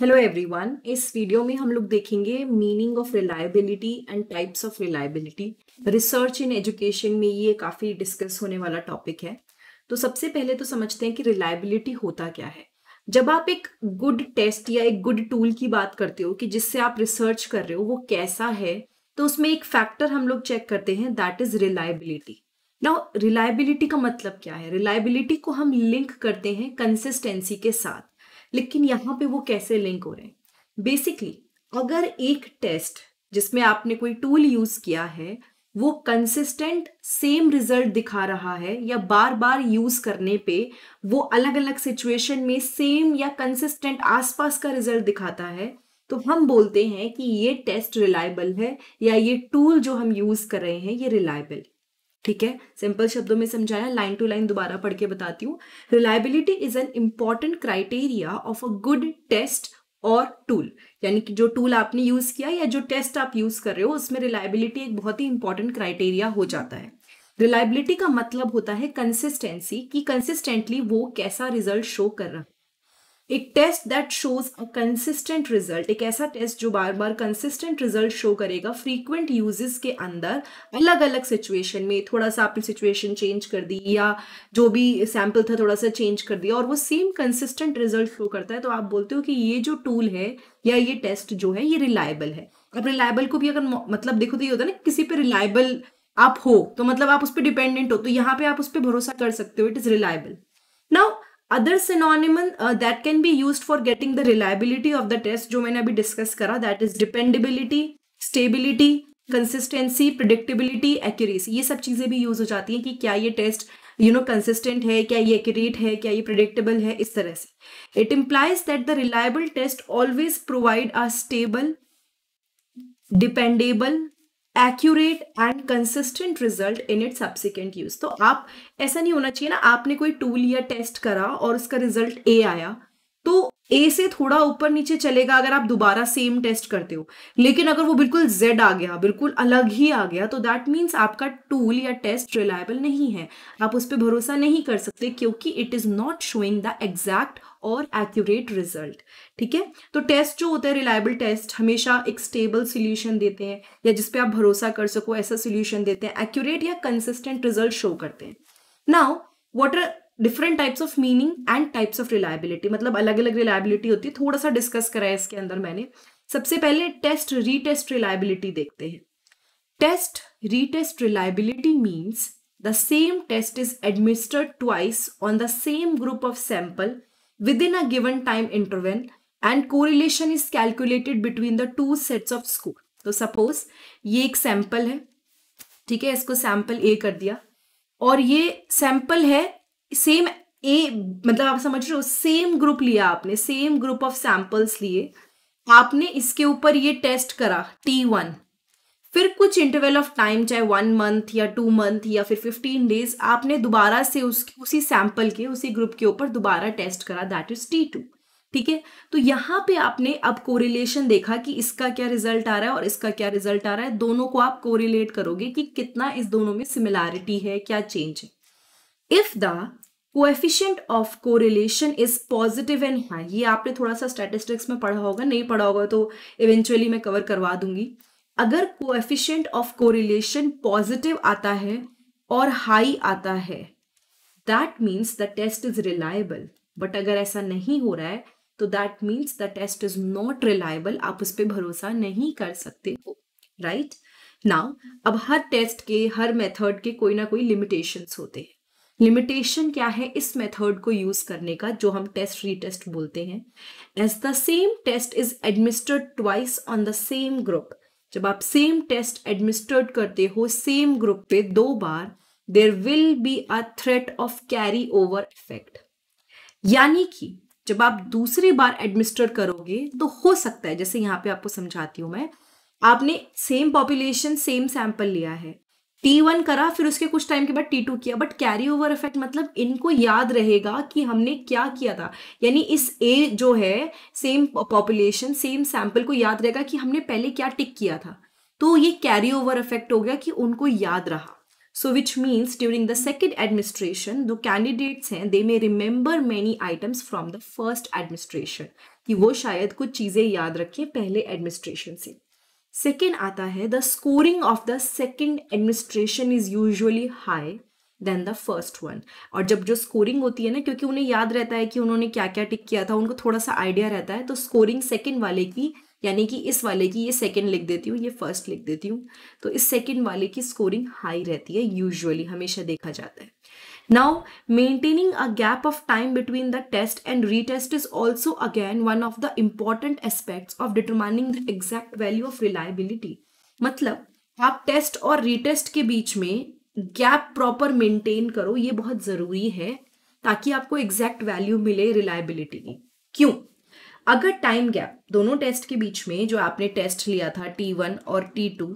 Hello everyone इस video में हम लोग देखेंगे meaning of reliability and types of reliability research in education में ये काफ़ी डिस्कस होने वाला टॉपिक है तो सबसे पहले तो समझते हैं कि रिलायबिलिटी होता क्या है जब आप एक गुड टेस्ट या एक गुड टूल की बात करते हो कि जिससे आप रिसर्च कर रहे हो वो कैसा है तो उसमें एक फैक्टर हम लोग चेक करते हैं that is reliability now reliability का मतलब क्या है रिलायबिलिटी को हम लिंक करते हैं कंसिस्टेंसी के साथ लेकिन यहाँ पे वो कैसे लिंक हो रहे हैं बेसिकली अगर एक टेस्ट जिसमें आपने कोई टूल यूज किया है वो कंसिस्टेंट सेम रिजल्ट दिखा रहा है या बार बार यूज करने पे वो अलग अलग सिचुएशन में सेम या कंसिस्टेंट आसपास का रिजल्ट दिखाता है तो हम बोलते हैं कि ये टेस्ट रिलायबल है या ये टूल जो हम यूज कर रहे हैं ये रिलायबल ठीक है सिंपल शब्दों में समझाया लाइन टू लाइन दोबारा पढ़ के बताती हूँ reliability is an important criteria of a good test और टूल यानी कि जो टूल आपने यूज किया या जो टेस्ट आप यूज कर रहे हो उसमें रिलायबिलिटी एक बहुत ही इंपॉर्टेंट क्राइटेरिया हो जाता है रिलायबिलिटी का मतलब होता है कंसिस्टेंसी कि कंसिस्टेंटली वो कैसा रिजल्ट शो कर रहा एक test that shows a consistent result एक ऐसा टेस्ट जो बार बार कंसिस्टेंट रिजल्ट शो करेगा फ्रीक्वेंट यूजेस के अंदर अलग अलग सिचुएशन में थोड़ा सा आपने सिचुएशन चेंज कर दी या जो भी सैम्पल था थोड़ा सा चेंज कर दिया और वो सेम कंसिस्टेंट रिजल्ट शो करता है तो आप बोलते हो कि ये जो टूल है या ये टेस्ट जो है ये रिलायबल है अब रिलायबल को भी अगर मतलब देखो तो ये होता है ना किसी पर रिलायबल आप हो तो मतलब आप उस पर डिपेंडेंट हो तो यहाँ पे आप उस पर भरोसा कर सकते हो it is reliable now other synonym that can be use for getting the reliability of the test जो मैंने अभी डिस्कस करा that is dependability stability consistency predictability accuracy ये सब चीज़ें भी यूज हो जाती हैं कि क्या ये टेस्ट यू नो कंसिस्टेंट है क्या ये एक्यूरेट है क्या ये प्रिडिक्टेबल है इस तरह से it implies that the reliable test always provide a stable dependable accurate and consistent result in it subsequent use तो आप ऐसा नहीं होना चाहिए ना आपने कोई टूल या टेस्ट करा और उसका रिजल्ट ए आया तो ए से थोड़ा ऊपर नीचे चलेगा अगर आप दोबारा सेम टेस्ट करते हो लेकिन अगर वो बिल्कुल जेड आ गया बिल्कुल अलग ही आ गया तो दैट मीन्स आपका टूल या टेस्ट रिलायबल नहीं है आप उस पर भरोसा नहीं कर सकते क्योंकि it is not showing the exact और एक्यूरेट रिजल्ट ठीक है तो टेस्ट जो होता है रिलायबल टेस्ट हमेशा एक स्टेबल सोल्यूशन देते हैं या जिसपे आप भरोसा कर सको ऐसा सोल्यूशन देते हैं एक्यूरेट या कंसिस्टेंट रिजल्ट शो करते हैं now what are different types of meaning and types of reliability मतलब अलग अलग रिलायबिलिटी होती है थोड़ा सा डिस्कस करा है इसके अंदर मैंने सबसे पहले टेस्ट रीटेस्ट रिलायबिलिटी देखते हैं test retest reliability means the same test is administered twice on the same group of sample within a given time interval and correlation is calculated between the two sets of score तो suppose ये एक sample है ठीक है इसको sample ए कर दिया और ये सैंपल है सेम ए मतलब आप समझ रहे हो सेम ग्रुप लिया आपने सेम ग्रुप ऑफ सैंपल्स लिए आपने इसके ऊपर ये टेस्ट करा टी वन फिर कुछ इंटरवल ऑफ टाइम चाहे वन मंथ या टू मंथ या फिर फिफ्टीन डेज आपने दोबारा से उस उसी सैंपल के उसी ग्रुप के ऊपर दोबारा टेस्ट करा दैट इज टी टू ठीक है तो यहाँ पे आपने अब कोरिलेशन देखा कि इसका क्या रिजल्ट आ रहा है और इसका क्या रिजल्ट आ रहा है दोनों को आप कोरिलेट करोगे कि कितना इस दोनों में सिमिलैरिटी है क्या चेंज है if the coefficient of correlation is positive and high ये आपने थोड़ा सा स्टैटिस्टिक्स में पढ़ा होगा नहीं पढ़ा होगा तो इवेंचुअली मैं कवर करवा दूंगी अगर कोएफिशिएंट ऑफ कोरिलेशन पॉजिटिव आता है और हाई आता है that means the test is reliable but अगर ऐसा नहीं हो रहा है तो that means the test is not reliable आप उस पर भरोसा नहीं कर सकते हो राइट right? नाउ अब हर टेस्ट के हर मेथड के कोई ना कोई लिमिटेशंस होते हैं लिमिटेशन क्या है इस मेथड को यूज करने का जो हम टेस्ट रीटेस्ट बोलते हैं as the same test is administered twice on the same group जब आप सेम टेस्ट एडमिनिस्टर्ड करते हो सेम ग्रुप पे दो बार there will be a threat of carry over effect यानी कि जब आप दूसरी बार एडमिनिस्टर करोगे तो हो सकता है जैसे यहाँ पे आपको समझाती हूँ मैं आपने सेम पॉपुलेशन सेम सैंपल लिया है टी वन करा फिर उसके कुछ टाइम के बाद टी टू किया बट कैरी ओवर इफेक्ट मतलब इनको याद रहेगा कि हमने क्या किया था यानी इस ए जो है सेम पॉपुलेशन सेम सैंपल को याद रहेगा कि हमने पहले क्या टिक किया था तो ये कैरी ओवर इफेक्ट हो गया कि उनको याद रहा so which means during the second administration दो कैंडिडेट्स हैं they may remember many items from the first administration कि वो शायद कुछ चीज़ें याद रखें पहले एडमिनिस्ट्रेशन से सेकेंड आता है the scoring of the second administration is usually high than the first one और जब जो स्कोरिंग होती है ना क्योंकि उन्हें याद रहता है कि उन्होंने क्या क्या टिक किया था उनको थोड़ा सा आइडिया रहता है तो स्कोरिंग सेकेंड वाले की यानी कि इस वाले की ये सेकेंड लिख देती हूँ ये फर्स्ट लिख देती हूँ तो इस सेकेंड वाले की स्कोरिंग हाई रहती है यूजअली हमेशा देखा जाता है Now, maintaining a gap of time between the test and retest is also again one of the important aspects of determining the exact value of reliability. मतलब आप test और retest के बीच में gap proper maintain करो ये बहुत ज़रूरी है ताकि आपको exact value मिले reliability की क्यों अगर टाइम गैप दोनों टेस्ट के बीच में जो आपने टेस्ट लिया था टी वन और टी टू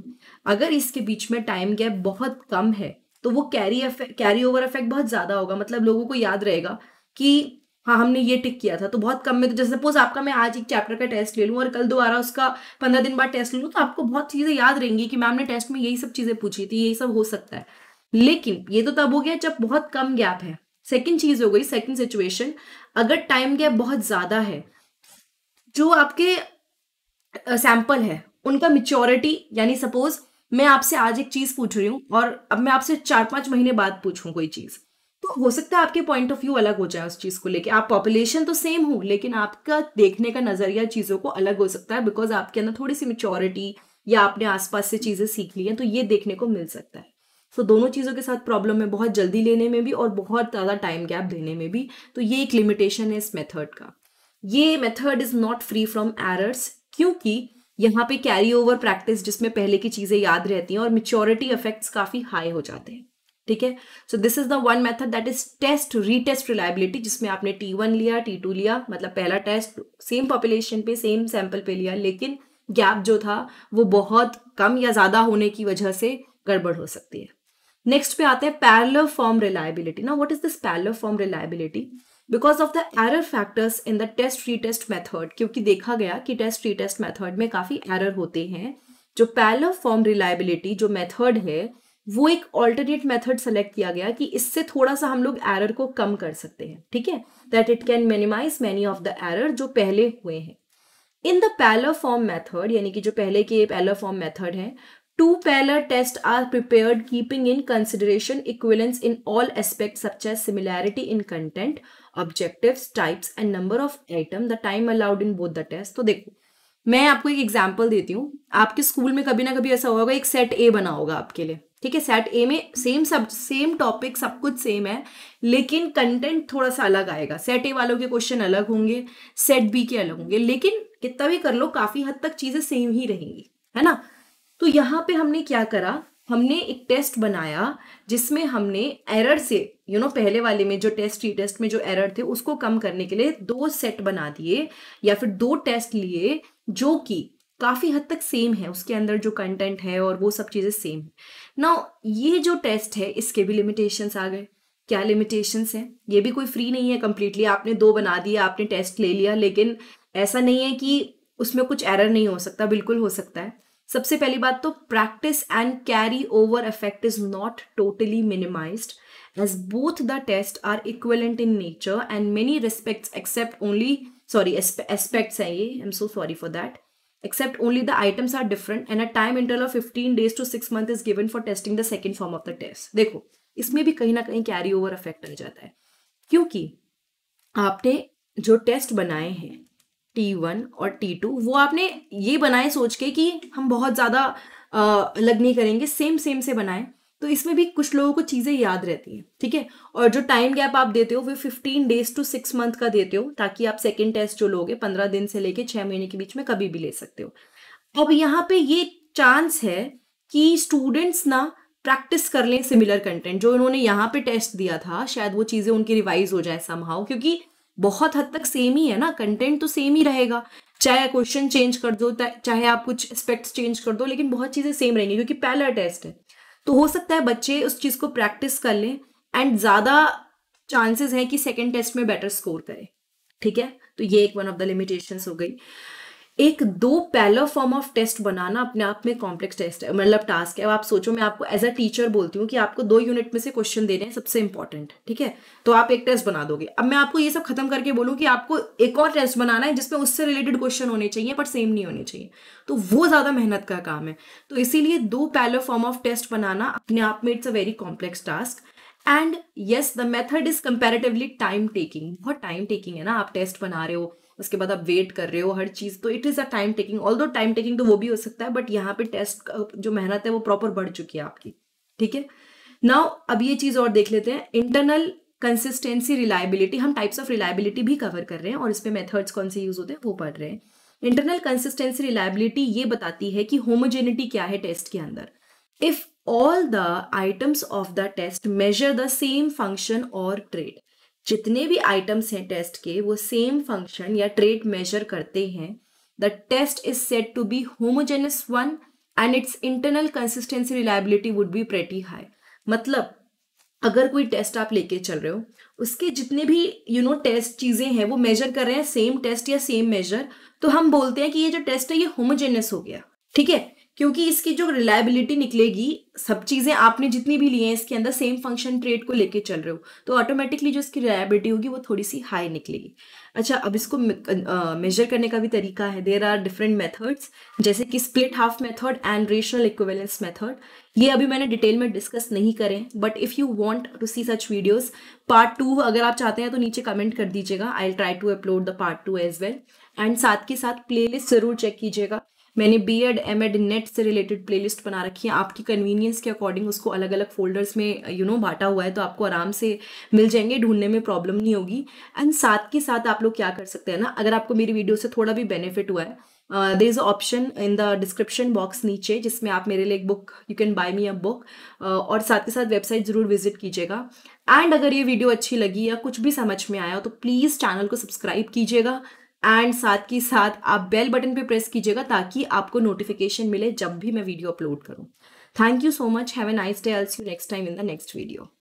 अगर इसके बीच में टाइम गैप बहुत कम है तो वो कैरी कैरी ओवर इफेक्ट बहुत ज़्यादा होगा मतलब लोगों को याद रहेगा कि हाँ हमने ये टिक किया था तो बहुत कम में तो जैसे सपोज आपका मैं आज एक चैप्टर का टेस्ट ले लूँ और कल दोबारा उसका पंद्रह दिन बाद टेस्ट ले लूँ तो आपको बहुत चीज़ें याद रहेंगी कि मैम ने टेस्ट में यही सब चीज़ें पूछी थी यही सब हो सकता है लेकिन ये तो तब हो गया जब बहुत कम गैप है सेकेंड चीज़ हो गई सेकेंड सिचुएशन अगर टाइम गैप बहुत ज़्यादा है जो आपके सैम्पल है उनका मिच्योरिटी यानी सपोज मैं आपसे आज एक चीज पूछ रही हूँ और अब मैं आपसे चार पांच महीने बाद पूछूं कोई चीज तो हो सकता है आपके पॉइंट ऑफ व्यू अलग हो जाए उस चीज को लेके आप पॉपुलेशन तो सेम हो लेकिन आपका देखने का नजरिया चीजों को अलग हो सकता है बिकॉज आपके अंदर थोड़ी सी मेच्योरिटी या आपने आसपास से चीजें सीख ली हैं तो ये देखने को मिल सकता है सो so, दोनों चीज़ों के साथ प्रॉब्लम है बहुत जल्दी लेने में भी और बहुत ज़्यादा टाइम गैप देने में भी तो ये एक लिमिटेशन है इस मेथड का ये method is not free from errors क्योंकि यहाँ पे कैरी ओवर प्रैक्टिस जिसमें पहले की चीज़ें याद रहती हैं और मिच्योरिटी इफेक्ट्स काफ़ी हाई हो जाते हैं ठीक है so this is the one method that is test retest reliability जिसमें आपने टी वन लिया टी टू लिया मतलब पहला टेस्ट सेम पॉपुलेशन पे सेम सैंपल पे लिया लेकिन गैप जो था वो बहुत कम या ज़्यादा होने की वजह से गड़बड़ हो सकती है नेक्स्ट पे आते हैं पैरलर फॉर्म रिलायबिलिटी ना what is this parallel form reliability because of the error factors in the test retest method क्योंकि देखा गया कि टेस्ट रीटेस्ट मेथड में काफ़ी एरर होते हैं जो पैलर फॉर्म रिलायबिलिटी जो मेथड है वो एक ऑल्टरनेट मेथड सेलेक्ट किया गया कि इससे थोड़ा सा हम लोग एरर को कम कर सकते हैं ठीक है that it can minimize many of the error जो पहले हुए हैं in the parallel form method यानी कि जो पहले के पैलर फॉर्म मेथड है two parallel test are prepared keeping in consideration equivalence in all aspect such similarity in content objectives types and number of item the time allowed in both the test तो देखो मैं आपको एक example देती हूँ आपके school में कभी ना कभी ऐसा होगा एक सेट ए बना होगा आपके लिए ठीक है सेट ए में सेम सब सेम टॉपिक सब कुछ सेम है लेकिन कंटेंट थोड़ा सा अलग आएगा सेट ए वालों के क्वेश्चन अलग होंगे सेट बी के अलग होंगे लेकिन कितना भी कर लो काफी हद तक चीजें सेम ही रहेंगी है ना तो यहाँ पे हमने क्या करा हमने एक टेस्ट बनाया जिसमें हमने एरर से यू you नो know, पहले वाले में जो टेस्ट टी टेस्ट में जो एरर थे उसको कम करने के लिए दो सेट बना दिए या फिर दो टेस्ट लिए जो कि काफ़ी हद तक सेम है उसके अंदर जो कंटेंट है और वो सब चीज़ें सेम है ना ये जो टेस्ट है इसके भी लिमिटेशंस आ गए क्या लिमिटेशंस हैं ये भी कोई फ्री नहीं है कम्प्लीटली आपने दो बना दिया आपने टेस्ट ले लिया लेकिन ऐसा नहीं है कि उसमें कुछ एरर नहीं हो सकता बिल्कुल हो सकता है सबसे पहली बात तो practice and carry over effect is not totally minimized as both the tests are equivalent in nature and many respects except only sorry aspects hai ye i'm so sorry for that except only the items are different and a time interval of 15 days to 6 months is given for testing the second form of the test देखो इसमें भी कहीं ना कहीं carry over effect रह जाता है क्योंकि आपने जो टेस्ट बनाए हैं टी वन और टी टू वो आपने ये बनाए सोच के कि हम बहुत ज़्यादा अलग नहीं करेंगे सेम सेम से बनाएं तो इसमें भी कुछ लोगों को चीज़ें याद रहती हैं ठीक है और जो टाइम गैप आप देते हो वो fifteen days to six month का देते हो ताकि आप सेकेंड टेस्ट जो लोगे पंद्रह दिन से लेके छः महीने के बीच में कभी भी ले सकते हो अब यहाँ पे ये चांस है कि स्टूडेंट्स ना प्रैक्टिस कर लें सिमिलर कंटेंट जो इन्होंने यहाँ पे टेस्ट दिया था शायद वो चीज़ें उनकी रिवाइज हो जाए समहाओ क्योंकि बहुत हद तक सेम ही है ना कंटेंट तो सेम ही रहेगा चाहे क्वेश्चन चेंज कर दो चाहे आप कुछ एस्पेक्ट्स चेंज कर दो लेकिन बहुत चीज़ें सेम रहेंगी क्योंकि पहला टेस्ट है तो हो सकता है बच्चे उस चीज़ को प्रैक्टिस कर लें एंड ज़्यादा चांसेस हैं कि सेकेंड टेस्ट में बेटर स्कोर करें ठीक है तो ये एक वन ऑफ द लिमिटेशंस हो गई एक दो पहला फॉर्म ऑफ टेस्ट बनाना अपने आप में कॉम्प्लेक्स टेस्ट है मतलब टास्क है अब आप सोचो मैं आपको एज अ टीचर बोलती हूँ कि आपको दो यूनिट में से क्वेश्चन देने हैं सबसे इंपॉर्टेंट ठीक है तो आप एक टेस्ट बना दोगे अब मैं आपको ये सब खत्म करके बोलूँ कि आपको एक और टेस्ट बनाना है जिसमें उससे रिलेटेड क्वेश्चन होने चाहिए बट सेम नहीं होने चाहिए तो वो ज़्यादा मेहनत का काम है तो इसीलिए दो पहला फॉर्म ऑफ टेस्ट बनाना अपने आप में it's a very complex task and yes the method is comparatively time taking बहुत टाइम टेकिंग है ना आप टेस्ट बना रहे हो उसके बाद आप वेट कर रहे हो हर चीज़ तो it is a time taking although time taking तो वो भी हो सकता है बट यहाँ पे टेस्ट जो मेहनत है वो प्रॉपर बढ़ चुकी है आपकी ठीक है नाउ अब ये चीज़ और देख लेते हैं इंटरनल कंसिस्टेंसी रिलायबिलिटी हम टाइप्स ऑफ रिलायबिलिटी भी कवर कर रहे हैं और इसमें मेथड्स कौन से यूज़ होते हैं वो पढ़ रहे हैं इंटरनल कंसिस्टेंसी रिलायबिलिटी ये बताती है कि होमोजेनिटी क्या है टेस्ट के अंदर if all the items of the test measure the same function और ट्रेड जितने भी आइटम्स हैं टेस्ट के वो सेम फंक्शन या ट्रेट मेजर करते हैं the test is set to be homogeneous one and its internal consistency reliability would be pretty high मतलब अगर कोई टेस्ट आप लेके चल रहे हो उसके जितने भी यू नो टेस्ट चीज़ें हैं वो मेजर कर रहे हैं सेम टेस्ट या सेम मेजर तो हम बोलते हैं कि ये जो टेस्ट है ये होमोजेनस हो गया ठीक है क्योंकि इसकी जो रिलायबिलिटी निकलेगी सब चीज़ें आपने जितनी भी ली हैं इसके अंदर सेम फंक्शन ट्रेड को लेके चल रहे हो तो ऑटोमेटिकली जो इसकी रिलायबिलिटी होगी वो थोड़ी सी हाई निकलेगी अच्छा अब इसको मेजर करने का भी तरीका है देर आर डिफरेंट मेथड्स जैसे कि split half method and rational equivalence method ये अभी मैंने डिटेल में डिस्कस नहीं करें but if you want to see such videos part two अगर आप चाहते हैं तो नीचे कमेंट कर दीजिएगा I try to upload the part two as well and साथ के साथ प्ले ज़रूर चेक कीजिएगा मैंने B Ed M Ed NET से रिलेटेड प्लेलिस्ट बना रखी है आपकी कन्वीनियंस के अकॉर्डिंग उसको अलग अलग फोल्डर्स में यू नो बांटा हुआ है तो आपको आराम से मिल जाएंगे ढूंढने में प्रॉब्लम नहीं होगी एंड साथ के साथ आप लोग क्या कर सकते हैं ना अगर आपको मेरी वीडियो से थोड़ा भी बेनिफिट हुआ है there is option in the description box नीचे जिसमें आप मेरे लिए एक book you can buy me a book और साथ के साथ वेबसाइट ज़रूर विजिट कीजिएगा एंड अगर ये वीडियो अच्छी लगी या कुछ भी समझ में आया हो तो प्लीज़ चैनल को सब्सक्राइब कीजिएगा एंड साथ ही साथ आप बेल बटन पे प्रेस कीजिएगा ताकि आपको नोटिफिकेशन मिले जब भी मैं वीडियो अपलोड करूँ thank you so much have a nice day else you next time in the next video